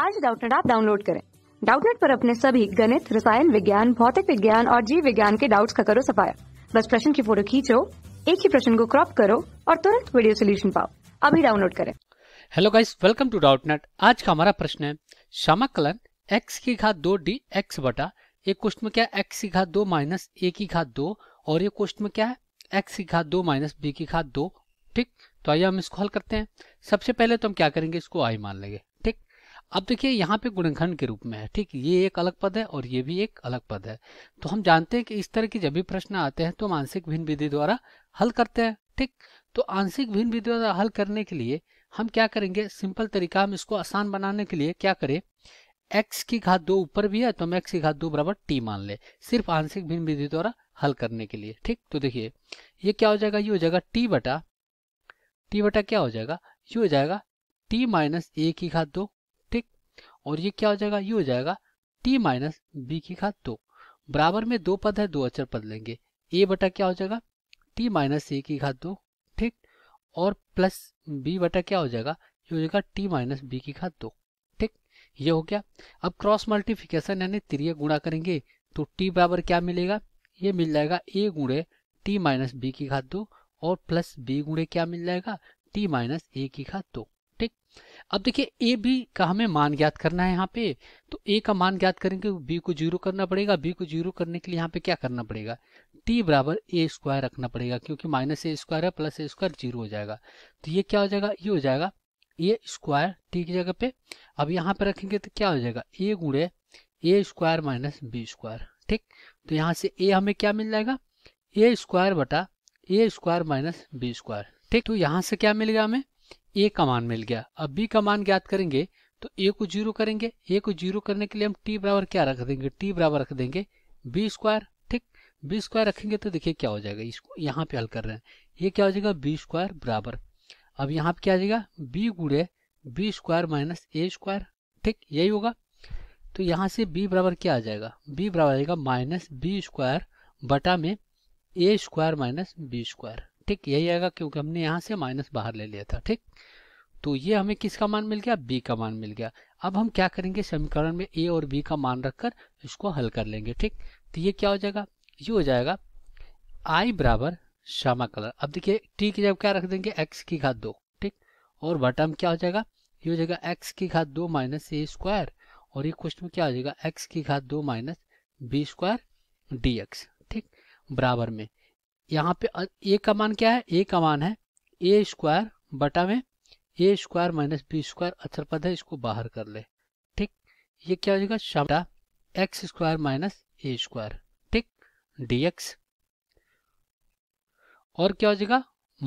आज डाउटनेट आप डाउनलोड करें डाउटनेट पर अपने सभी गणित रसायन विज्ञान भौतिक विज्ञान और जीव विज्ञान के डाउट्स का करो सफाया बस प्रश्न की फोटो खींचो एक ही प्रश्न को क्रॉप करो और तुरंत वीडियो सोल्यूशन पाओ अभी डाउनलोड करें hello guys welcome to Doubtnut आज का हमारा प्रश्न है समाकलन एक्स की घात दो डी एक्स बटा ये क्वेश्चन में क्या एक्स की घात दो माइनस ए की घात दो और ये क्वेश्चन में क्या है एक्स की घात दो माइनस बी की घात दो ठीक तो आइए हम इसको हल करते हैं सबसे पहले तो हम क्या करेंगे इसको आई मान लेंगे अब देखिए यहाँ पे गुणनखंड के रूप में है ठीक ये एक अलग पद है और ये भी एक अलग पद है तो हम जानते हैं कि इस तरह के जब भी प्रश्न आते हैं तो मानसिक भिन्न विधि द्वारा हल करते हैं ठीक तो आंशिक भिन्न विधि द्वारा हल करने के लिए हम क्या करेंगे सिंपल तरीका हम इसको आसान बनाने के लिए क्या करें एक्स की घात दो ऊपर भी है तो हम एक्स की घात दो बराबर टी मान ले सिर्फ आंशिक भिन्न विधि द्वारा हल करने के लिए ठीक तो देखिए ये क्या हो जाएगा ये हो जाएगा टी बटा टी बटा क्या हो जाएगा ये हो जाएगा टी माइनस ए की घात दो और ये क्या हो जाएगा ये हो जाएगा टी माइनस बी की घात दो बराबर में दो पद है दो अचर पद लेंगे ए बटा क्या हो जाएगा टी माइनस ए की घात दो ठीक और प्लस बी बटा क्या हो जाएगा ये हो जाएगा टी माइनस बी की घात दो ठीक ये हो गया अब क्रॉस मल्टीफिकेशन यानी त्रिय गुणा करेंगे तो टी बराबर क्या मिलेगा ये मिल जाएगा ए गुणे टी माइनस बी की घात दो और प्लस बी गुणे क्या मिल जाएगा टी माइनस ए की घात दो ठीक अब देखिए ए बी का हमें मान ज्ञात करना है यहाँ पे तो ए का मान ज्ञात करेंगे बी को जीरो करना पड़ेगा बी को जीरो करने के लिए यहाँ पे क्या करना पड़ेगा टी बराबर ए स्क्वायर रखना पड़ेगा क्योंकि माइनस ए स्क्वायर है प्लस ए स्क्वायर जीरो हो जाएगा तो ये क्या हो जाएगा ये हो जाएगा ए स्क्वायर टी की जगह पे अब यहाँ पे रखेंगे तो क्या हो जाएगा ए गुड़े A square minus B square ठीक तो यहाँ से ए हमें क्या मिल जाएगा ए स्क्वायर बटा A square minus B square ठीक तो यहाँ से क्या मिल गया हमें ए का मान मिल गया अब बी का मान ज्ञात करेंगे तो ए को जीरो करेंगे ए को जीरो करने के लिए हम टी बराबर क्या रख देंगे टी बराबर रख देंगे बी स्क्वायर ठीक बी स्क्वायर रखेंगे तो देखिए क्या हो जाएगा इसको यहाँ पे हल कर रहे हैं ये क्या हो जाएगा बी स्क्वायर बराबर अब यहाँ पे क्या आ जाएगा बी गुड़े B square minus A square ठीक यही होगा तो यहाँ से बी बराबर क्या आ जाएगा बी बराबर आ जाएगा माइनस बी स्क्वायर बटा में A square minus B square ठीक यही आएगा क्योंकि हमने यहाँ से माइनस बाहर ले लिया था ठीक तो ये हमें किसका मान मिल गया बी का मान मिल गया अब हम क्या करेंगे समीकरण में ए और बी का मान रखकर इसको हल कर लेंगे ठीक तो ये क्या हो जाएगा ये हो जाएगा आई बराबर श्यामा कलर अब देखिए टी की जब क्या रख देंगे एक्स की घात दो ठीक और बटम क्या हो जाएगा ये हो जाएगा एक्स की घात दो माइनस ए स्क्वायर और ये क्वेश्चन में क्या हो जाएगा एक्स की घात दो minus B square D X ठीक बराबर में यहाँ पे ए का मान क्या है ए का मान है ए स्क्वायर बटा में A square minus B square अचर पद है इसको बाहर कर ले ठीक ये क्या हो जाएगा क्षमता X square minus A square ठीक डीएक्स और क्या हो जाएगा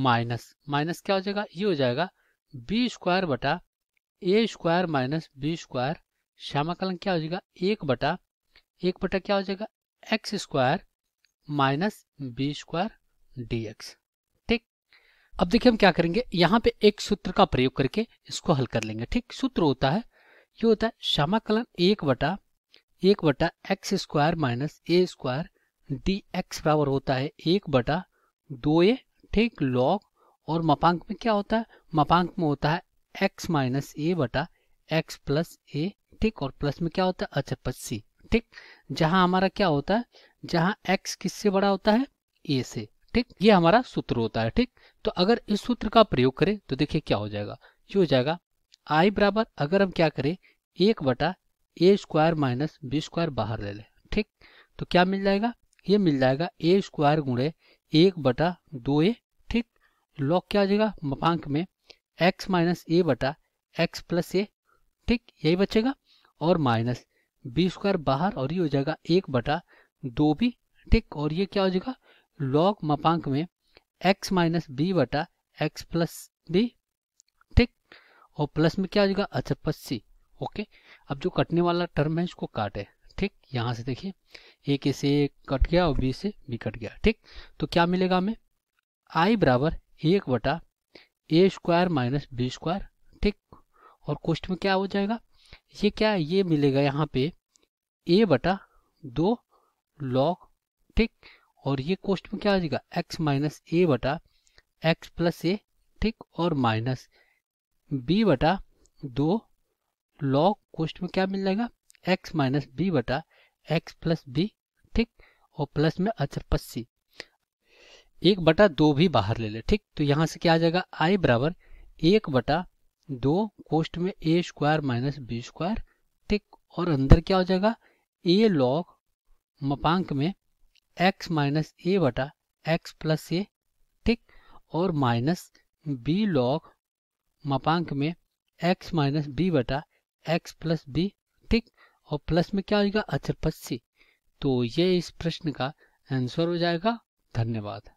माइनस माइनस क्या हो जाएगा ये हो जाएगा बी स्क्वायर बटा A square minus B square श्यामाकलन क्या हो जाएगा एक बटा एक बटा क्या हो जाएगा X square minus B square D X ठीक अब देखिए हम क्या करेंगे यहाँ पे एक सूत्र का प्रयोग करके इसको हल कर लेंगे ठीक सूत्र होता है ये होता है समाकलन एक बटा एक बटा X square minus A square D X बराबर होता है एक बटा दो ए ठीक लॉग और मपांक में क्या होता है मपांक में होता है एक्स माइनस ए बटा एक्स प्लस ए ठीक और प्लस में क्या होता है पच्चीस अच्छा, ठीक जहां हमारा क्या होता है जहां x किससे बड़ा होता है a से ठीक ये हमारा सूत्र होता है ठीक तो अगर इस सूत्र का प्रयोग करें तो देखिए क्या हो जाएगा ये हो जाएगा i बराबर अगर हम क्या करें एक बटा A square minus B square बाहर ले लें ठीक तो क्या मिल जाएगा ये मिल जाएगा ए स्क्वायर गुणे एक बटा दो ए ठीक लॉक क्या हो जाएगा मपांक में एक्स माइनस ए बटा एक्स प्लस ए ठीक यही बचेगा और माइनस बी स्क्वायर बाहर और ये हो जाएगा एक बटा दो भी ठीक और ये क्या हो जाएगा लॉग मपांक में एक्स माइनस बी बटा एक्स प्लस बी ठीक और प्लस में क्या हो जाएगा अच्छा प्लस सी ओके अब जो कटने वाला टर्म है इसको काटे ठीक यहाँ से देखिए ए के से एक कट गया और बी से बी कट गया ठीक तो क्या मिलेगा हमें आई बराबर एक बटा A square minus B square ठीक और कोष्ट में क्या हो जाएगा ये क्या ये मिलेगा यहाँ पे ए बटा दो लॉग ठीक और ये कोष्ट में क्या आ जाएगा एक्स माइनस ए बटा एक्स प्लस ए ठीक और माइनस बी बटा दो लॉग कोस्ट में क्या मिल जाएगा एक्स माइनस बी बटा एक्स प्लस बी ठीक और प्लस में अच्छा पस्सी एक बटा दो भी बाहर ले ले ठीक तो यहाँ से क्या आ जाएगा आई बराबर एक बटा दो कोष्ट में A square minus B square ठीक और अंदर क्या हो जाएगा ए लॉग मपांक में x माइनस ए बटा एक्स प्लस ए ठीक और माइनस बी लॉग मपांक में x माइनस बी बटा एक्स प्लस बी ठीक और प्लस में क्या हो जाएगा अचर पच्ची तो ये इस प्रश्न का आंसर हो जाएगा धन्यवाद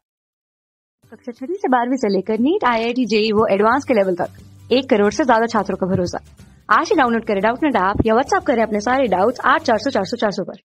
कक्षा छठी से बारहवीं से लेकर नीट आई आई टी वो एडवांस के लेवल तक एक करोड़ से ज्यादा छात्रों का भरोसा आज ही डाउनलोड करें डाउट नेट ऐप या व्हाट्सअप करें अपने सारे डाउट्स आठ चार सौ चार सौ चार सौ पर